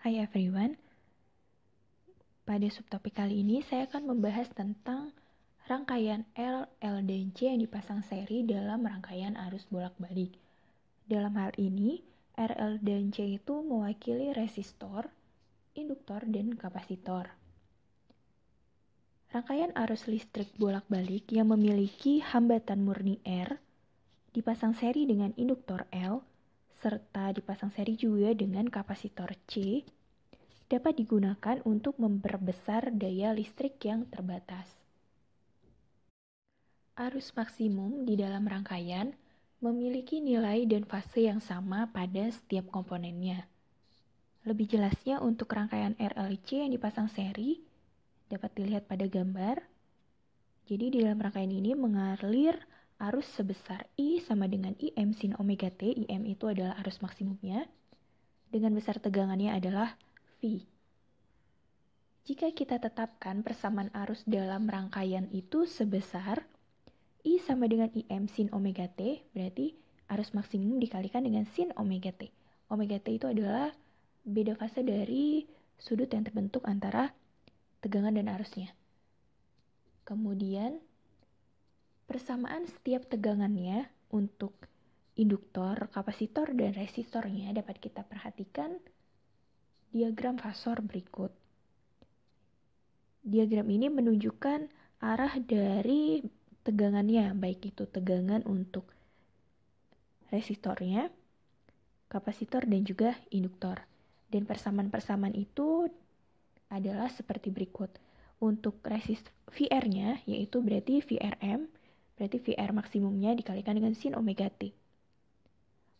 Hai everyone. Pada subtopik kali ini saya akan membahas tentang rangkaian L, L dan C yang dipasang seri dalam rangkaian arus bolak-balik. Dalam hal ini, R, L dan C itu mewakili resistor, induktor dan kapasitor. Rangkaian arus listrik bolak-balik yang memiliki hambatan murni R dipasang seri dengan induktor L serta dipasang seri juga dengan kapasitor C dapat digunakan untuk memperbesar daya listrik yang terbatas. Arus maksimum di dalam rangkaian memiliki nilai dan fase yang sama pada setiap komponennya. Lebih jelasnya untuk rangkaian RLC yang dipasang seri dapat dilihat pada gambar. Jadi di dalam rangkaian ini mengalir arus sebesar I sama dengan IM sin omega T, IM itu adalah arus maksimumnya, dengan besar tegangannya adalah V. Jika kita tetapkan persamaan arus dalam rangkaian itu sebesar I sama dengan IM sin omega T, berarti arus maksimum dikalikan dengan sin omega T. Omega T itu adalah beda fase dari sudut yang terbentuk antara tegangan dan arusnya. Kemudian Persamaan setiap tegangannya untuk induktor, kapasitor, dan resistornya dapat kita perhatikan diagram fasor berikut. Diagram ini menunjukkan arah dari tegangannya, baik itu tegangan untuk resistornya, kapasitor, dan juga induktor. Dan persamaan-persamaan itu adalah seperti berikut. Untuk resist VR-nya, yaitu berarti VRM, berarti VR maksimumnya dikalikan dengan sin omega t.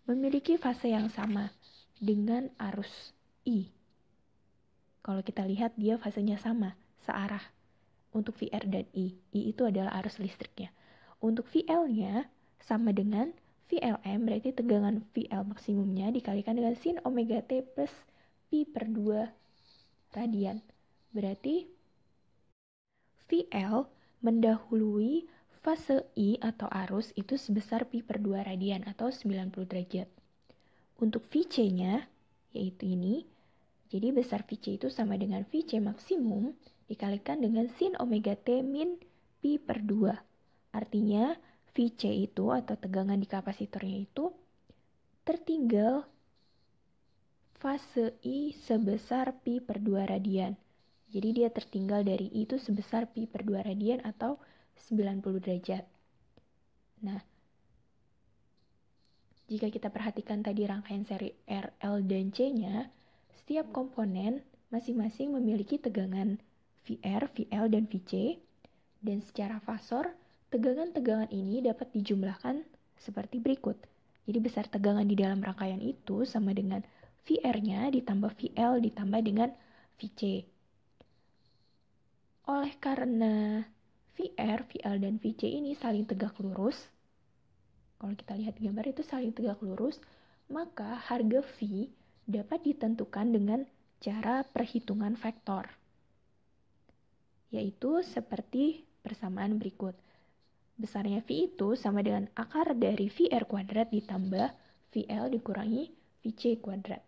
Memiliki fase yang sama dengan arus I. Kalau kita lihat dia fasenya sama, searah. Untuk VR dan I, I itu adalah arus listriknya. Untuk VL-nya sama dengan VLM berarti tegangan VL maksimumnya dikalikan dengan sin omega t plus pi per 2 radian. Berarti VL mendahului Fase I atau arus itu sebesar pi per 2 radian atau 90 derajat. Untuk VC-nya, yaitu ini, jadi besar VC itu sama dengan VC maksimum dikalikan dengan sin omega t min pi per 2. Artinya, VC itu atau tegangan di kapasitornya itu tertinggal fase I sebesar pi per 2 radian. Jadi dia tertinggal dari I itu sebesar pi per 2 radian atau 90 derajat. Nah, jika kita perhatikan tadi rangkaian seri R, L, dan C-nya, setiap komponen masing-masing memiliki tegangan VR, VL, dan VC, dan secara fasor, tegangan-tegangan ini dapat dijumlahkan seperti berikut. Jadi besar tegangan di dalam rangkaian itu sama dengan VR-nya ditambah VL ditambah dengan VC. Oleh karena VR, VL, dan VJ ini saling tegak lurus, kalau kita lihat gambar itu saling tegak lurus, maka harga V dapat ditentukan dengan cara perhitungan vektor, yaitu seperti persamaan berikut. Besarnya V itu sama dengan akar dari VR kuadrat ditambah VL dikurangi VC kuadrat.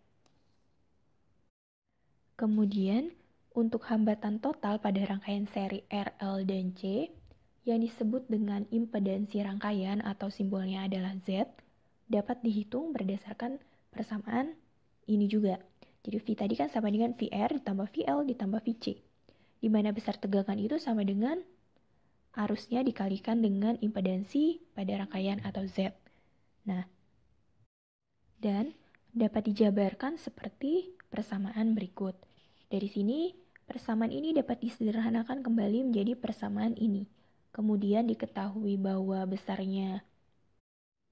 Kemudian, untuk hambatan total pada rangkaian seri R, L, dan C yang disebut dengan impedansi rangkaian atau simbolnya adalah Z dapat dihitung berdasarkan persamaan ini juga. Jadi V tadi kan sama dengan VR ditambah VL ditambah VC. Di mana besar tegangan itu sama dengan arusnya dikalikan dengan impedansi pada rangkaian atau Z. Nah, dan dapat dijabarkan seperti persamaan berikut. Dari sini Persamaan ini dapat disederhanakan kembali menjadi persamaan ini. Kemudian diketahui bahwa besarnya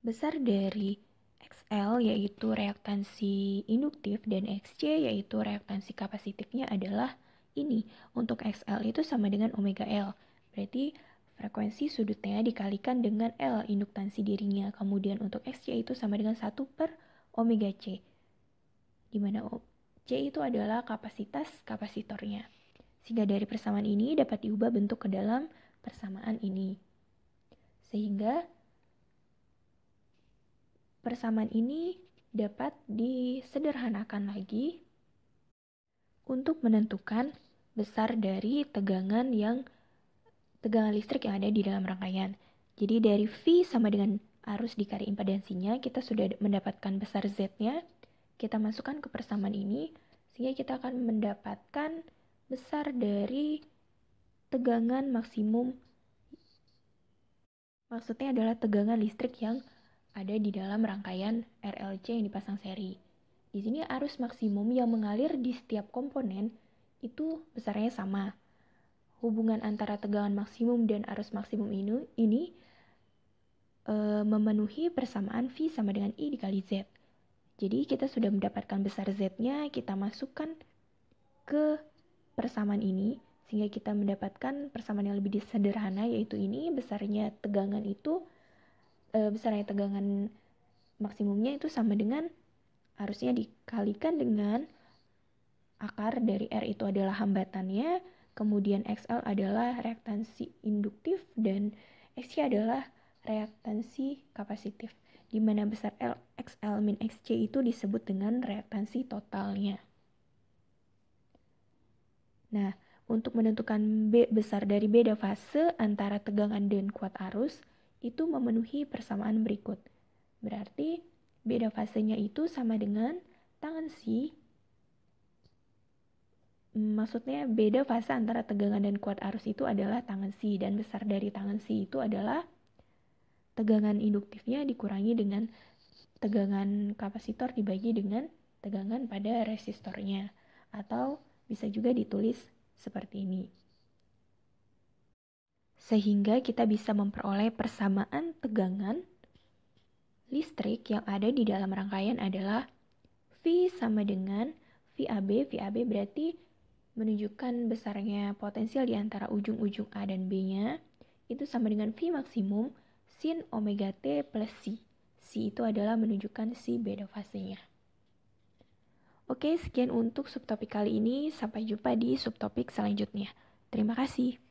besar dari XL yaitu reaktansi induktif dan XC yaitu reaktansi kapasitifnya adalah ini. Untuk XL itu sama dengan omega L. Berarti frekuensi sudutnya dikalikan dengan L induktansi dirinya. Kemudian untuk XC itu sama dengan 1 per omega C. di mana C itu adalah kapasitas kapasitornya. Sehingga dari persamaan ini dapat diubah bentuk ke dalam persamaan ini. Sehingga persamaan ini dapat disederhanakan lagi untuk menentukan besar dari tegangan yang tegangan listrik yang ada di dalam rangkaian. Jadi dari V sama dengan arus dikali impedansinya, kita sudah mendapatkan besar Z-nya kita masukkan ke persamaan ini, sehingga kita akan mendapatkan besar dari tegangan maksimum. Maksudnya adalah tegangan listrik yang ada di dalam rangkaian RLC yang dipasang seri. Di sini arus maksimum yang mengalir di setiap komponen itu besarnya sama. Hubungan antara tegangan maksimum dan arus maksimum ini, ini eh, e, memenuhi persamaan V sama dengan I dikali Z. Jadi kita sudah mendapatkan besar Z-nya, kita masukkan ke persamaan ini sehingga kita mendapatkan persamaan yang lebih sederhana yaitu ini besarnya tegangan itu e, besarnya tegangan maksimumnya itu sama dengan harusnya dikalikan dengan akar dari R itu adalah hambatannya, kemudian XL adalah reaktansi induktif dan XC adalah reaktansi kapasitif di mana besar LXL min XC itu disebut dengan reaktansi totalnya. Nah, untuk menentukan B besar dari beda fase antara tegangan dan kuat arus, itu memenuhi persamaan berikut. Berarti, beda fasenya itu sama dengan tangan C, maksudnya beda fase antara tegangan dan kuat arus itu adalah tangan C, dan besar dari tangan C itu adalah tegangan induktifnya dikurangi dengan tegangan kapasitor dibagi dengan tegangan pada resistornya atau bisa juga ditulis seperti ini. Sehingga kita bisa memperoleh persamaan tegangan listrik yang ada di dalam rangkaian adalah V sama dengan VAB. VAB berarti menunjukkan besarnya potensial di antara ujung-ujung A dan B-nya. Itu sama dengan V maksimum sin omega t plus C. C itu adalah menunjukkan si beda fasenya. Oke, sekian untuk subtopik kali ini. Sampai jumpa di subtopik selanjutnya. Terima kasih.